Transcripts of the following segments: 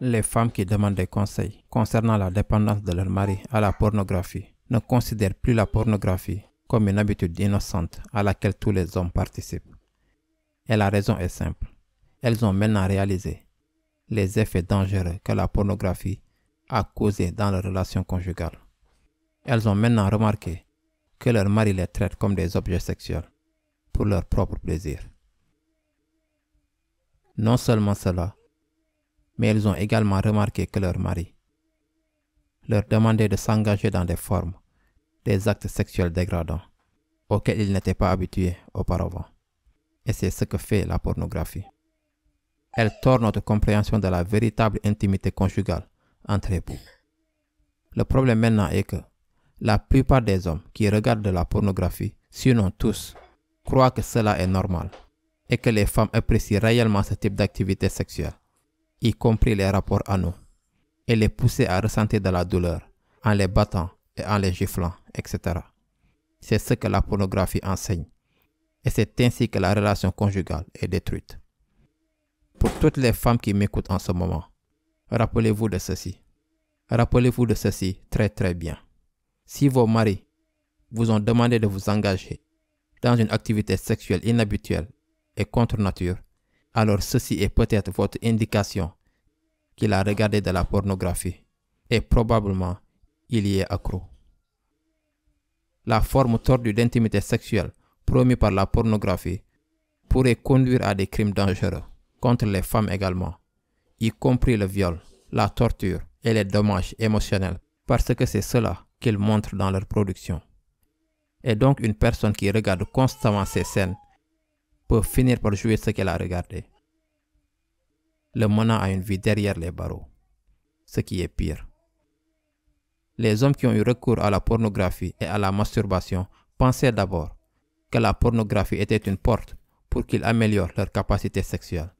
les femmes qui demandent des conseils concernant la dépendance de leur mari à la pornographie ne considèrent plus la pornographie comme une habitude innocente à laquelle tous les hommes participent. Et la raison est simple. Elles ont maintenant réalisé les effets dangereux que la pornographie a causés dans leur relation conjugale. Elles ont maintenant remarqué que leur mari les traite comme des objets sexuels pour leur propre plaisir. Non seulement cela, mais elles ont également remarqué que leur mari leur demandait de s'engager dans des formes, des actes sexuels dégradants, auxquels ils n'étaient pas habitués auparavant. Et c'est ce que fait la pornographie. Elle tord notre compréhension de la véritable intimité conjugale entre époux. Le problème maintenant est que la plupart des hommes qui regardent de la pornographie, sinon tous, croient que cela est normal et que les femmes apprécient réellement ce type d'activité sexuelle y compris les rapports à nous, et les pousser à ressentir de la douleur en les battant et en les giflant, etc. C'est ce que la pornographie enseigne. Et c'est ainsi que la relation conjugale est détruite. Pour toutes les femmes qui m'écoutent en ce moment, rappelez-vous de ceci. Rappelez-vous de ceci très très bien. Si vos maris vous ont demandé de vous engager dans une activité sexuelle inhabituelle et contre nature, alors ceci est peut-être votre indication qu'il a regardé de la pornographie et probablement il y est accro. La forme tordue d'intimité sexuelle promue par la pornographie pourrait conduire à des crimes dangereux contre les femmes également, y compris le viol, la torture et les dommages émotionnels, parce que c'est cela qu'ils montrent dans leur production. Et donc une personne qui regarde constamment ces scènes peut finir par jouer ce qu'elle a regardé. Le mona a une vie derrière les barreaux, ce qui est pire. Les hommes qui ont eu recours à la pornographie et à la masturbation pensaient d'abord que la pornographie était une porte pour qu'ils améliorent leur capacité sexuelle.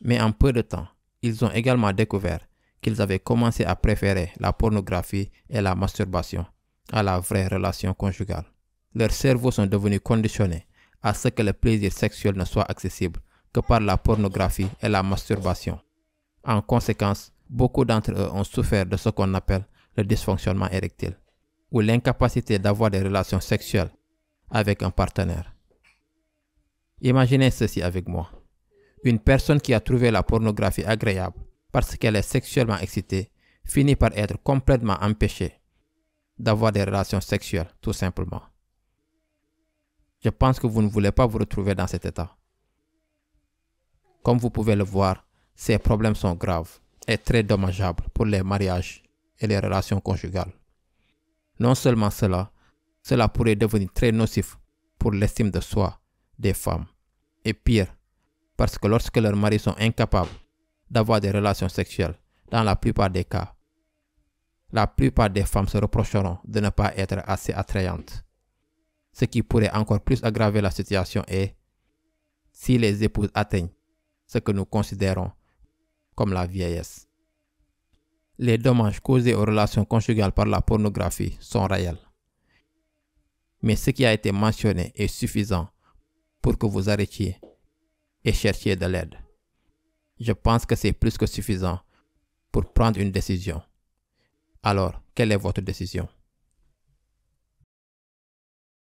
Mais en peu de temps, ils ont également découvert qu'ils avaient commencé à préférer la pornographie et la masturbation à la vraie relation conjugale. Leurs cerveaux sont devenus conditionnés à ce que le plaisir sexuel ne soit accessible que par la pornographie et la masturbation. En conséquence, beaucoup d'entre eux ont souffert de ce qu'on appelle le dysfonctionnement érectile, ou l'incapacité d'avoir des relations sexuelles avec un partenaire. Imaginez ceci avec moi. Une personne qui a trouvé la pornographie agréable parce qu'elle est sexuellement excitée finit par être complètement empêchée d'avoir des relations sexuelles, tout simplement je pense que vous ne voulez pas vous retrouver dans cet état. Comme vous pouvez le voir, ces problèmes sont graves et très dommageables pour les mariages et les relations conjugales. Non seulement cela, cela pourrait devenir très nocif pour l'estime de soi des femmes. Et pire, parce que lorsque leurs maris sont incapables d'avoir des relations sexuelles, dans la plupart des cas, la plupart des femmes se reprocheront de ne pas être assez attrayantes ce qui pourrait encore plus aggraver la situation est si les épouses atteignent ce que nous considérons comme la vieillesse. Les dommages causés aux relations conjugales par la pornographie sont réels. Mais ce qui a été mentionné est suffisant pour que vous arrêtiez et cherchiez de l'aide. Je pense que c'est plus que suffisant pour prendre une décision. Alors, quelle est votre décision